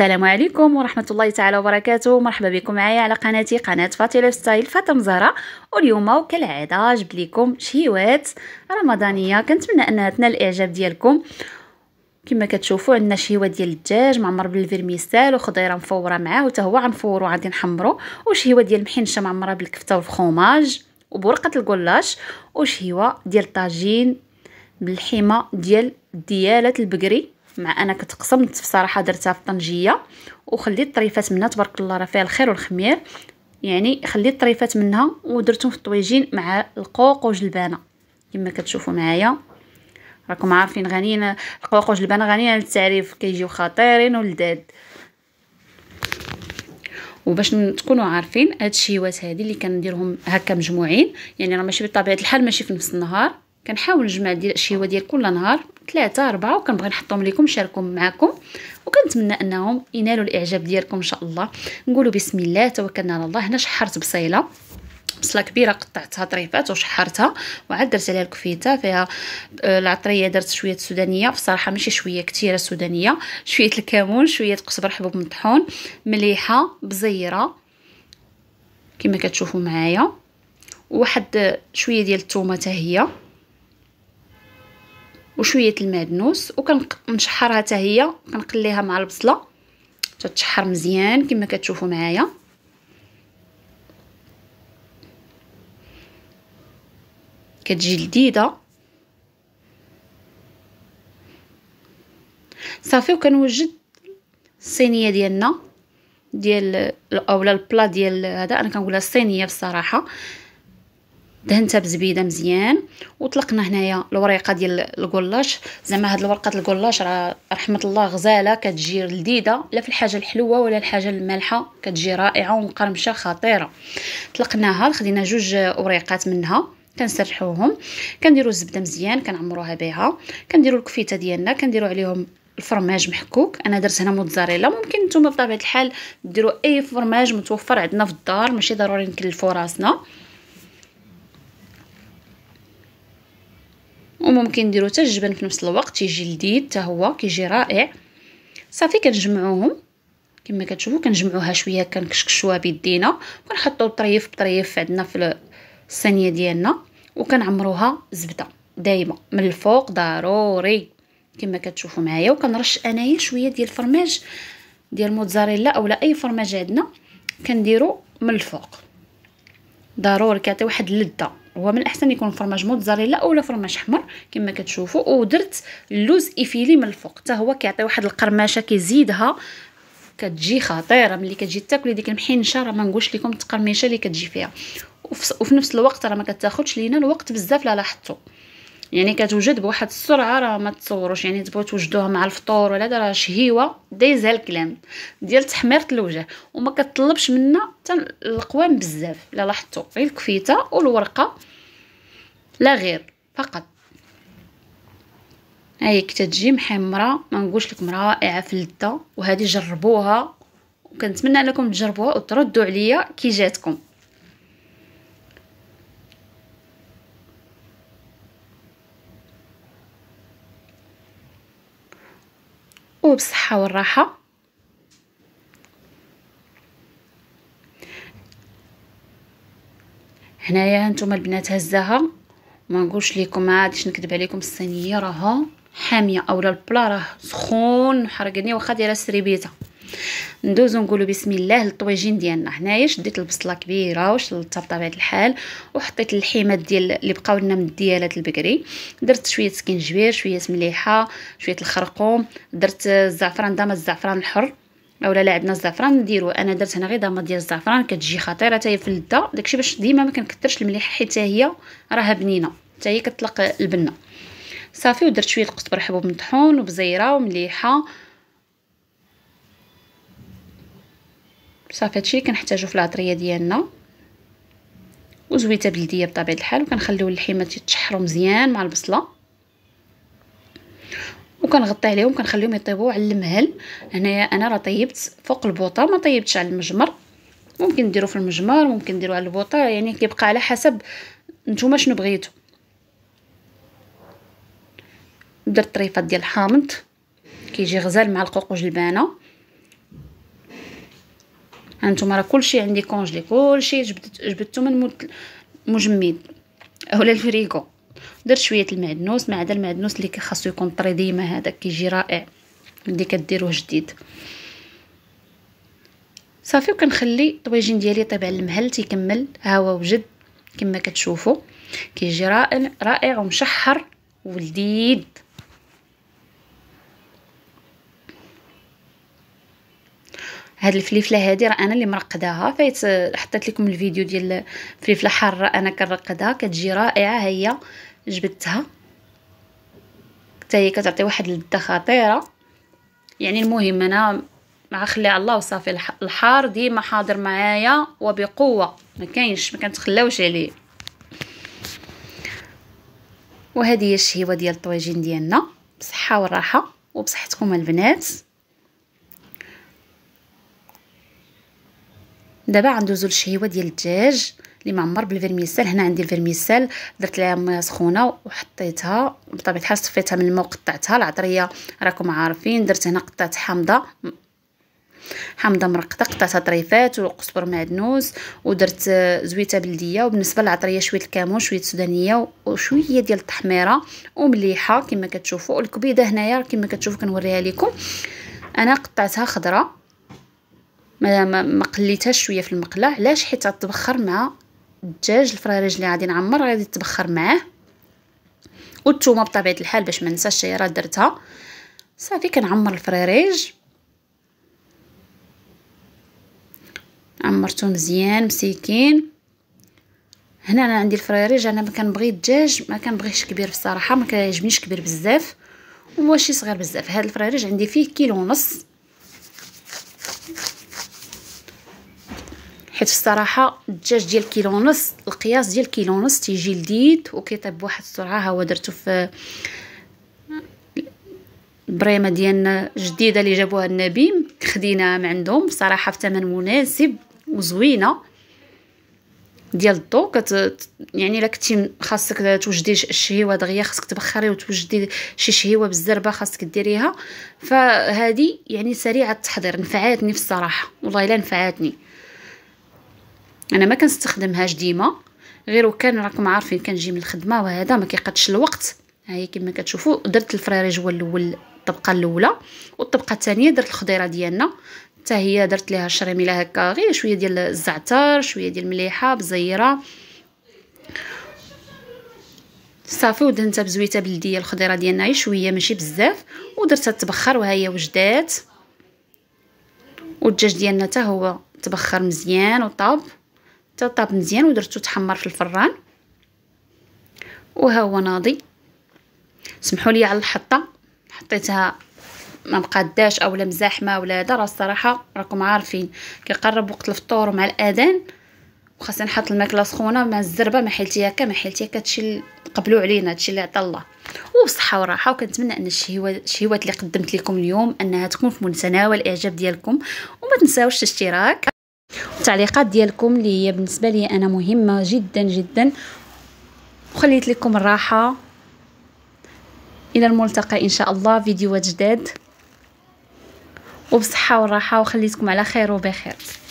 السلام عليكم ورحمه الله تعالى وبركاته مرحبا بكم معايا على قناتي قناه فاتي ستايل فاطمه زهره واليوم وكالعاده جبت لكم شهيوات رمضانيه كنتمنى انها تنال الاعجاب ديالكم كما كتشوفوا عندنا شهيوه ديال الدجاج معمر بالفيرميسال وخضيره مفوره معاه وتا هو غنفورو غادي نحمرو وشهيوه ديال محنشه معمره بالكفته والفخوماج وبورقه الكلاش وشهيوه ديال الطاجين بالحمى ديال دياله البقري مع انا كنت قسمت بصراحه درتها في طنجيه وخليت طريفات منها تبارك الله راه فيها الخير والخمير يعني خليت طريفات منها ودرتهم في الطويجين مع القوق وجلبانه كما كتشوفوا معايا راكم عارفين غنيين القوق وجلبانه غنيين على التعريف كيجيو خطيرين ولذاذ وباش تكونوا عارفين هاد الشيوات هادي اللي كنديرهم هكا مجموعين يعني راه ماشي بطبيعه الحال ماشي في نفس النهار كنحاول نجمع ديال الشيوه ديال كل نهار ثلاثه اربعه وكنبغي نحطهم لكم نشاركهم معكم وكنتمنى انهم ينالوا الاعجاب ديالكم ان شاء الله نقولوا بسم الله توكلنا على الله هنا شحرت بصيله بصله كبيره قطعتها طريفات وشحرتها وعاد درت عليها الكفيته فيها آه، العطريه درت شويه سودانيه بصراحه ماشي شويه كثيره سودانيه شويه الكمون شويه قزبر حبوب مطحون مليحه بزيره كما كتشوفوا معايا وواحد آه، شويه ديال الثومه حتى هي وشويه المعدنوس وكنشحرها حتى هي كنقليها مع البصله تتشحر مزيان كما كتشوفوا معايا كتجي لذيذه صافي وكنوجد الصينيه ديالنا ديال اولا البلا ديال هذا انا كنقولها الصينيه بصراحه دهنتها بزبيده مزيان وطلقنا هنايا الوريقه ديال الكلاش زعما هاد الورقه الكلاش راه رحمه الله غزاله كتجي لذيذه لا في الحاجه الحلوه ولا الحاجه المالحه كتجي رائعه ومقرمشه خطيره طلقناها خدينا جوج وريقات منها كنسرحوهم كنديروا الزبده مزيان كنعمروها بها كنديروا الكفيته ديالنا كنديروا عليهم الفرماج محكوك انا درت هنا موتزاريلا ممكن نتوما بطبيعه الحال ديروا اي فرماج متوفر عندنا في الدار ماشي ضروري نكلفوا راسنا وممكن نديرو حتى الجبن في نفس الوقت تيجي لذيذ حتى هو كيجي رائع صافي كنجمعوهم كما كتشوفوا كنجمعوها شويه كنكشكشوها بيدينا وكنحطو طريف بطريف عندنا في الصينيه ديالنا وكنعمروها زبده دايما من الفوق ضروري كما كتشوفوا معايا وكنرش انايا شويه ديال الفرماج ديال موتزاريلا اولا اي فرماج عندنا كنديرو من الفوق ضروري كيعطي واحد اللذه هو من الاحسن يكون فرماج موتزاريلا اولا فرماج حمر كما كتشوفوا ودرت اللوز ايفيلي من الفوق حتى هو كيعطي واحد القرمشه كيزيدها كتجي خطيره ملي كتجي تاكلي ديك المحنشه راه ما نقولش لكم التقرمشه اللي كتجي فيها وفي نفس الوقت راه ما كتاخذش لينا الوقت بزاف لا لاحظتوا يعني كتوجد بواحد السرعه راه ما تصوروش يعني تبغوا توجدوها مع الفطور ولا راه شهيوه دايزها الكلام ديال تحميره الوجه وما كطلبش منا حتى القوام بزاف الا لاحظتوا غير الكفيته والورقه لا غير فقط هاي كتجي محمره ما نقولش لكم رائعه اللذه وهذه جربوها وكنتمنى انكم تجربوها وتردوا عليا كي جاتكم وبالصحة والراحة هنايا هانتوما البنات هزاها ما نقولش لكم ما عادش نكذب عليكم الصينيه راها حاميه اولا البلا راه سخون وحرقني واخا دايره سريبيته ندوزو نقولو بسم الله للطويجين ديالنا هنايا شديت البصله كبيره وشلتها بطبيعه الحال وحطيت الحيمات ديال اللي بقاو لنا من الديالات البكري درت شويه سكنجبير شويه مليحه شويه الخرقوم درت الزعفران دام الزعفران الحر اولا لعبنا الزعفران نديرو انا درت هنا غير ضامه ديال الزعفران كتجي خطيره حتى في اللذه داكشي باش ديما ما كنكثرش المليح حيت هي راها بنينه حتى هي كتطلق البنه صافي ودرت شويه القزبر حبوب مطحون وبزيره ومليحه صافي هادشي اللي كنحتاجو في العطريه ديالنا وزويته بلديه بطبيعه الحال وكنخليو اللحيمات يتشحروا مزيان مع البصله وكنغطي عليهم كنخليهم يطيبوا على المهل هنايا انا راه طيبت فوق البوطه ما طيبتش على المجمر ممكن ديرو في المجمر ممكن ديرو على البوطه يعني كيبقى على حسب نتوما شنو بغيتو درت طريفات ديال الحامض كيجي غزال مع القوقوج البانه هانتوما راه كلشي عندي كونجلي كلشي جبدت جبدتو من مجمد اولا الفريكو درت شويه المعدنوس مع هذا المعدنوس اللي خاصو يكون طري ديما هذا كيجي رائع ملي كديروه جديد صافي وكنخلي الطويجين ديالي يطيب على المهل تيكمل ها هو وجد كما كتشوفوا كيجي رائع رائع ومشحر ولذيذ هاد الفليفله هادي راه انا اللي مرقداها فايت حطيت لكم الفيديو ديال الفليفله حاره انا كنرقدها كتجي رائعه هي جبدتها حتى هي كتعطي واحد اللذه خطيره يعني المهم انا مع خلي على الله وصافي الحار ديما حاضر معايا وبقوه ما كاينش ما كنتخلاوش عليه وهذه هي الشهيوه ديال الطويجين ديالنا بصحه وراحه وبصحتكم البنات دابا غندوزو للشهيوه ديال الدجاج اللي معمر بالفيرميسال هنا عندي الفيرميسال درت لها ميه سخونه وحطيتها بطبيعه الحال صفيتها من الماء وقطعتها العطريه راكم عارفين درت هنا قطعت حامضه حامضه مرقده قطعتها طريفات وقزبر معدنوس ودرت زويته بلديه وبالنسبه للعطريه شويه الكمون شويه سودانيه وشويه ديال التحميره ومليحه كما كتشوفوا الكبيده هنايا كما كتشوفوا كنوريها لكم انا قطعتها خضره ما ما قليتهاش شويه في المقله علاش حيت غتبخر مع الدجاج الفراريج اللي غادي نعمر غادي تبخر معاه والثومه بطبيعه الحال باش ما ننساش راه درتها صافي كنعمر الفريريج عمرته مزيان مسيكين هنا انا عندي الفريريج انا ما كنبغي الدجاج ما كنبغيش كبير بصراحه ما كيعجبنيش كبير بزاف وماشي صغير بزاف هذا الفريريج عندي فيه كيلو ونص حيت الصراحه الدجاج ديال كيلو ونص القياس ديال كيلو ونص تيجي لذيذ وكيطيب بواحد السرعه ها هو درتو في البريمه ديالنا جديده اللي جابوها النبيم خديناها من عندهم في بثمن مناسب وزوينه ديال الضو كت يعني الا كنتي خاصك توجدي الشهيوه دغيا خاصك تبخري وتوجدي شي شهيوه بالزربه خاصك ديريها فهادي يعني سريعه التحضير نفعاتني في الصراحه والله الا نفعاتني انا ما كنستخدمهاش ديما غير وكان راكم عارفين كنجي من الخدمه وهذا ما كيقادش الوقت ها هي كما كتشوفوا درت الفريريج هو الاول الطبقه الاولى والطبقه الثانيه درت الخضيره ديالنا حتى هي درت ليها الشريميله هكا غير شويه ديال الزعتر شويه ديال المليحه بزيره صافي ودهنتها بزويته بلديه الخضيره ديالنا غير شويه ماشي بزاف ودرتها تبخر وها هي وجدات والدجاج ديالنا حتى هو تبخر مزيان وطاب حتى طاب مزيان ودرتو تحمر في الفران وها هو ناضي سمحوا لي على الحطه حطيتها ما مقاداش اولا مزاحمه ولا هذا راه الصراحه راكم عارفين كيقرب وقت الفطور ومع الاذان وخاصني نحط الماكله سخونه مع الزربه ما حيلتيها ما حيلتيها هادشي قبلوا علينا هادشي اللي عطا الله وبصحه وراحه وكنتمنى ان الشهيوات الشهيوات اللي قدمت لكم اليوم انها تكون في متناول الاعجاب ديالكم وما تنساوش الاشتراك التعليقات ديالكم اللي هي بالنسبه لي انا مهمه جدا جدا وخليت لكم الراحه الى الملتقى ان شاء الله فيديوهات جداد وبصحه وراحه وخليتكم على خير وبخير